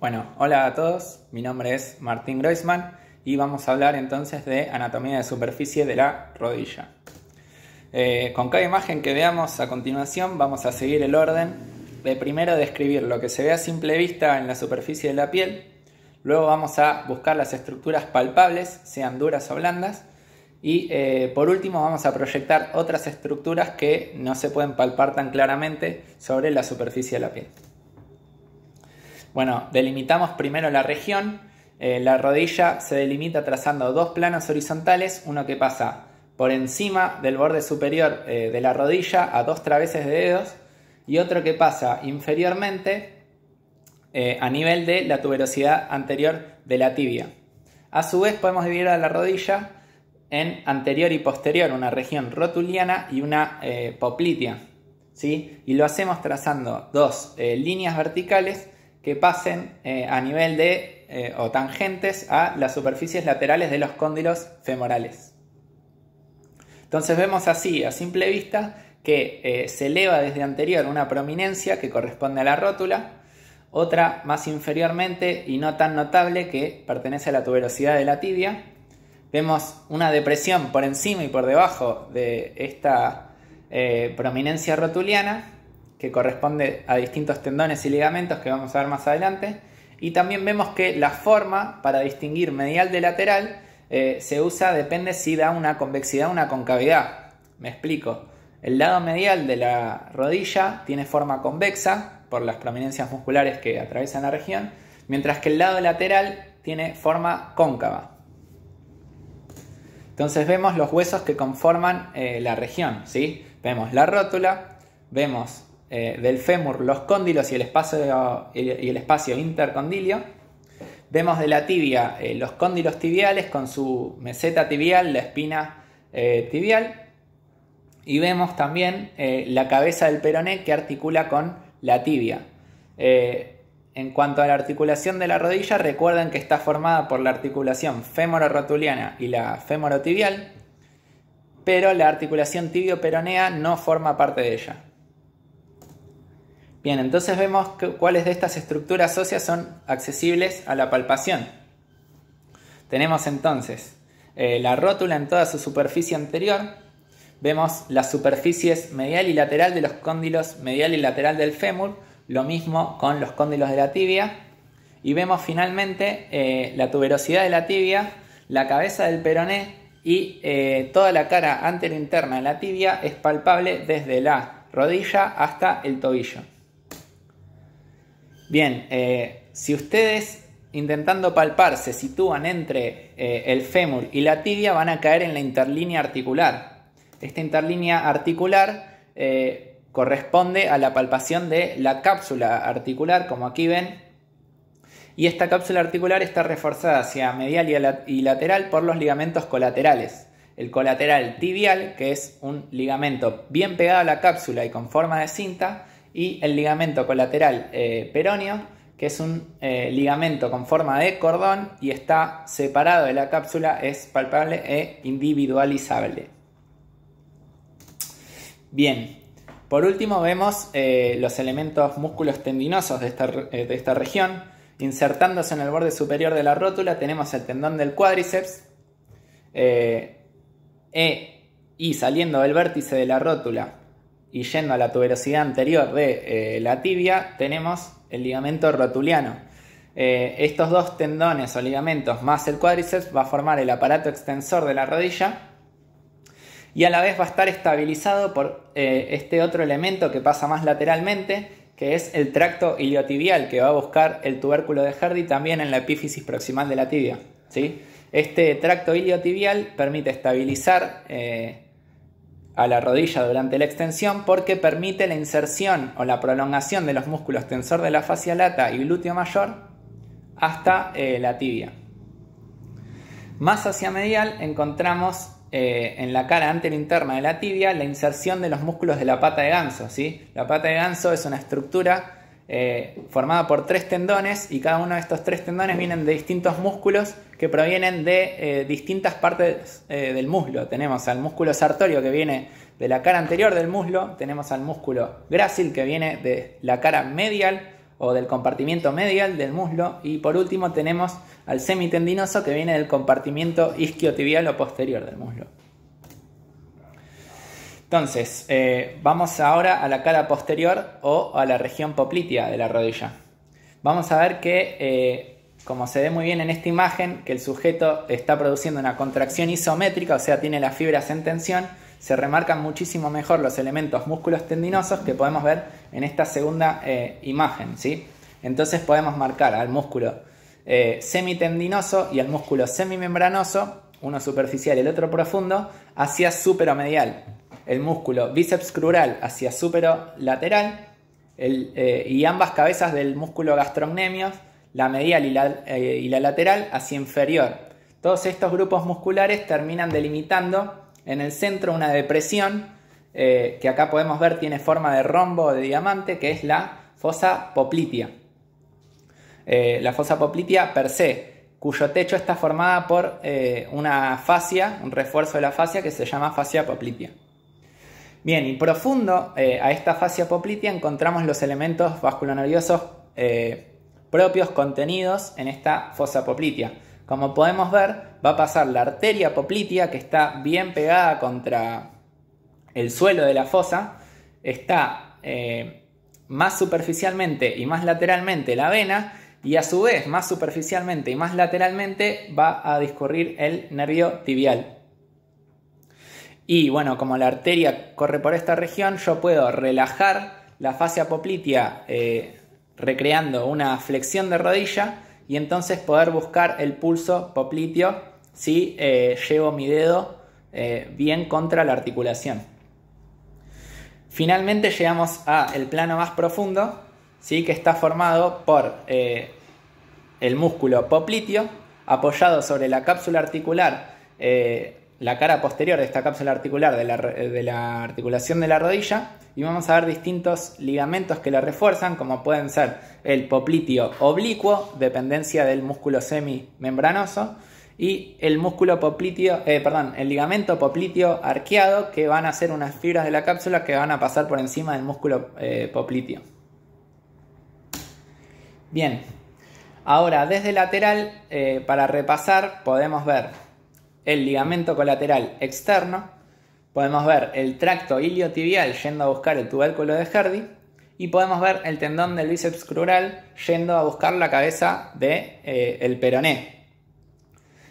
Bueno, hola a todos, mi nombre es Martín Groisman y vamos a hablar entonces de anatomía de superficie de la rodilla. Eh, con cada imagen que veamos a continuación vamos a seguir el orden de primero describir lo que se ve a simple vista en la superficie de la piel, luego vamos a buscar las estructuras palpables, sean duras o blandas, y eh, por último vamos a proyectar otras estructuras que no se pueden palpar tan claramente sobre la superficie de la piel. Bueno, delimitamos primero la región. Eh, la rodilla se delimita trazando dos planos horizontales, uno que pasa por encima del borde superior eh, de la rodilla a dos traveses de dedos y otro que pasa inferiormente eh, a nivel de la tuberosidad anterior de la tibia. A su vez podemos dividir a la rodilla en anterior y posterior, una región rotuliana y una poplitea. ¿sí? Y lo hacemos trazando dos líneas verticales que pasen eh, a nivel de eh, o tangentes a las superficies laterales de los cóndilos femorales. Entonces vemos así, a simple vista, que eh, se eleva desde anterior una prominencia que corresponde a la rótula, otra más inferiormente y no tan notable que pertenece a la tuberosidad de la tibia. Vemos una depresión por encima y por debajo de esta prominencia rotuliana que corresponde a distintos tendones y ligamentos que vamos a ver más adelante. Y también vemos que la forma para distinguir medial de lateral eh, se usa, depende si da una convexidad o una concavidad. Me explico. El lado medial de la rodilla tiene forma convexa por las prominencias musculares que atraviesan la región, mientras que el lado lateral tiene forma cóncava. Entonces vemos los huesos que conforman eh, la región, ¿sí? Vemos la rótula, vemos eh, del fémur los cóndilos y el espacio, intercondilio. Vemos de la tibia eh, los cóndilos tibiales con su meseta tibial, la espina eh, tibial. Y vemos también la cabeza del peroné que articula con la tibia. en cuanto a la articulación de la rodilla, recuerden que está formada por la articulación fémoro-rotuliana y la fémoro-tibial, pero la articulación tibio-peronea no forma parte de ella. Bien, entonces vemos cuáles de estas estructuras óseas son accesibles a la palpación. Tenemos entonces eh, la rótula en toda su superficie anterior, vemos las superficies medial y lateral de los cóndilos medial y lateral del fémur, lo mismo con los cóndilos de la tibia, y vemos finalmente eh, la tuberosidad de la tibia, la cabeza del peroné y eh, toda la cara anterointerna de la tibia es palpable desde la rodilla hasta el tobillo. Bien, eh, si ustedes intentando palpar se sitúan entre eh, el fémur y la tibia, van a caer en la interlínea articular. Esta interlínea articular eh, corresponde a la palpación de la cápsula articular, como aquí ven. Y esta cápsula articular está reforzada hacia medial y lateral por los ligamentos colaterales. El colateral tibial, que es un ligamento bien pegado a la cápsula y con forma de cinta, y el ligamento colateral eh, peronio que es un eh, ligamento con forma de cordón y está separado de la cápsula, es palpable e individualizable. Bien, por último vemos eh, los elementos músculos tendinosos de esta, de esta región. Insertándose en el borde superior de la rótula tenemos el tendón del cuádriceps e, y saliendo del vértice de la rótula y yendo a la tuberosidad anterior de eh, la tibia, tenemos el ligamento rotuliano. Eh, estos dos tendones o ligamentos más el cuádriceps va a formar el aparato extensor de la rodilla y a la vez va a estar estabilizado por eh, este otro elemento que pasa más lateralmente, que es el tracto iliotibial, que va a buscar el tubérculo de Hardy también en la epífisis proximal de la tibia. ¿sí? Este tracto iliotibial permite estabilizar a la rodilla durante la extensión porque permite la inserción o la prolongación de los músculos tensor de la fascia lata y glúteo mayor hasta eh, la tibia. Más hacia medial encontramos eh, en la cara anterior de la tibia la inserción de los músculos de la pata de ganso. ¿sí? La pata de ganso es una estructura eh, formada por tres tendones y cada uno de estos tres tendones vienen de distintos músculos que provienen de eh, distintas partes eh, del muslo. Tenemos al músculo sartorio que viene de la cara anterior del muslo, tenemos al músculo grácil que viene de la cara medial o del compartimiento medial del muslo y por último tenemos al semitendinoso que viene del compartimiento isquiotibial o posterior del muslo. Entonces, eh, vamos ahora a la cara posterior o a la región poplitea de la rodilla. Vamos a ver que, eh, como se ve muy bien en esta imagen, que el sujeto está produciendo una contracción isométrica, o sea, tiene las fibras en tensión, se remarcan muchísimo mejor los elementos músculos tendinosos que podemos ver en esta segunda eh, imagen, ¿sí? Entonces podemos marcar al músculo semitendinoso y al músculo semimembranoso, uno superficial y el otro profundo, hacia superomedial, el músculo bíceps crural hacia lateral lateral eh, y ambas cabezas del músculo gastrocnemios, la medial eh, y la, lateral hacia inferior. Todos estos grupos musculares terminan delimitando en el centro una depresión eh, que acá podemos ver tiene forma de rombo o de diamante, que es la fosa poplitea. la fosa poplitea per se, cuyo techo está formada por una fascia, un refuerzo de la fascia que se llama fascia poplitea. Bien, y profundo eh, a esta fascia poplitea encontramos los elementos vasculonerviosos eh, propios contenidos en esta fosa poplitea. Como podemos ver, va a pasar la arteria poplitea que está bien pegada contra el suelo de la fosa, está eh, más superficialmente y más lateralmente la vena y a su vez más superficialmente y más lateralmente va a discurrir el nervio tibial. Y bueno, como la arteria corre por esta región, yo puedo relajar la fascia poplitea eh, recreando una flexión de rodilla y entonces poder buscar el pulso popliteo si eh, llevo mi dedo eh, bien contra la articulación. Finalmente llegamos al plano más profundo, ¿sí? que está formado por el músculo popliteo apoyado sobre la cápsula articular la cara posterior de esta cápsula articular eh, de la, articulación de la rodilla y vamos a ver distintos ligamentos que la refuerzan, como pueden ser el popliteo oblicuo, dependencia del músculo semimembranoso, y el músculo popliteo, eh, perdón, el ligamento popliteo arqueado, que van a ser unas fibras de la cápsula que van a pasar por encima del músculo eh, popliteo. Bien, ahora desde lateral, para repasar, podemos ver el ligamento colateral externo, podemos ver el tracto iliotibial yendo a buscar el tubérculo de Herdi y podemos ver el tendón del bíceps crural yendo a buscar la cabeza del de, eh, peroné.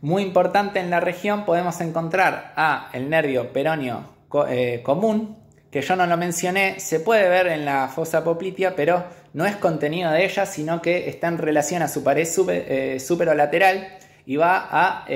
Muy importante en la región podemos encontrar a el nervio peroneo eh, común, que yo no lo mencioné, se puede ver en la fosa poplitea, pero no es contenido de ella, sino que está en relación a su pared eh, superolateral y va a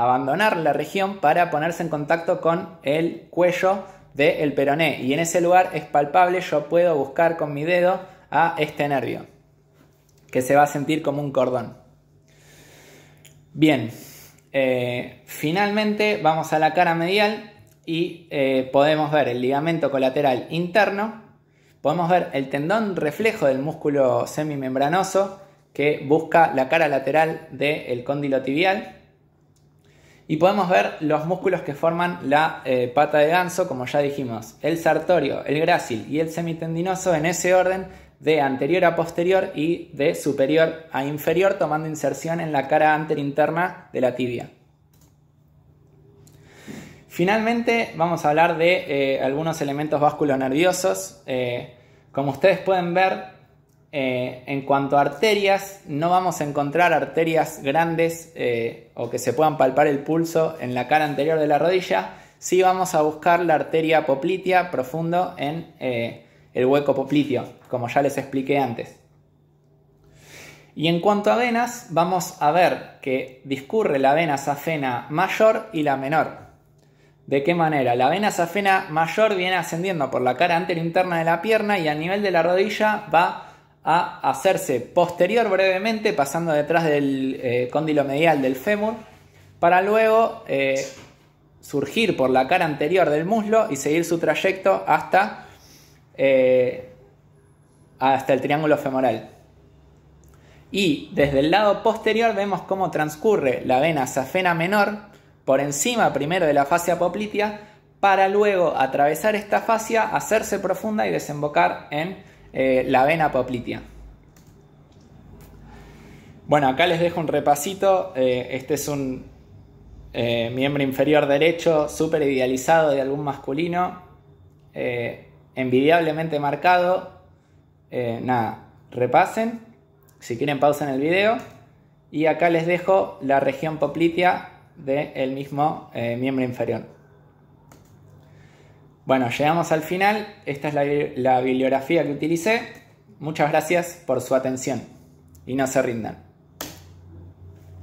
abandonar la región para ponerse en contacto con el cuello del peroné. Y en ese lugar es palpable, yo puedo buscar con mi dedo a este nervio, que se va a sentir como un cordón. Bien, eh, finalmente vamos a la cara medial y eh, podemos ver el ligamento colateral interno, podemos ver el tendón reflejo del músculo semimembranoso que busca la cara lateral del cóndilo tibial y podemos ver los músculos que forman la eh, pata de ganso, como ya dijimos, el sartorio, el grácil y el semitendinoso en ese orden de anterior a posterior y de superior a inferior, tomando inserción en la cara anterinterna de la tibia. Finalmente vamos a hablar de eh, algunos elementos vasculonerviosos. Eh, como ustedes pueden ver, eh, en cuanto a arterias, no vamos a encontrar arterias grandes eh, o que se puedan palpar el pulso en la cara anterior de la rodilla. Sí vamos a buscar la arteria poplitea profundo en eh, el hueco popliteo, como ya les expliqué antes. Y en cuanto a venas, vamos a ver que discurre la vena safena mayor y la menor. ¿De qué manera? La vena safena mayor viene ascendiendo por la cara anterior interna de la pierna y a nivel de la rodilla va a hacerse posterior brevemente, pasando detrás del eh, cóndilo medial del fémur, para luego eh, surgir por la cara anterior del muslo y seguir su trayecto hasta, eh, hasta el triángulo femoral. Y desde el lado posterior vemos cómo transcurre la vena safena menor por encima primero de la fascia poplitea para luego atravesar esta fascia, hacerse profunda y desembocar en eh, la vena poplitea. Bueno, acá les dejo un repasito. Eh, este es un eh, miembro inferior derecho súper idealizado de algún masculino, envidiablemente marcado. nada, repasen. Si quieren, pausen el video. Y acá les dejo la región poplitea del mismo miembro inferior. Bueno, llegamos al final. Esta es la, bibliografía que utilicé. Muchas gracias por su atención y no se rindan.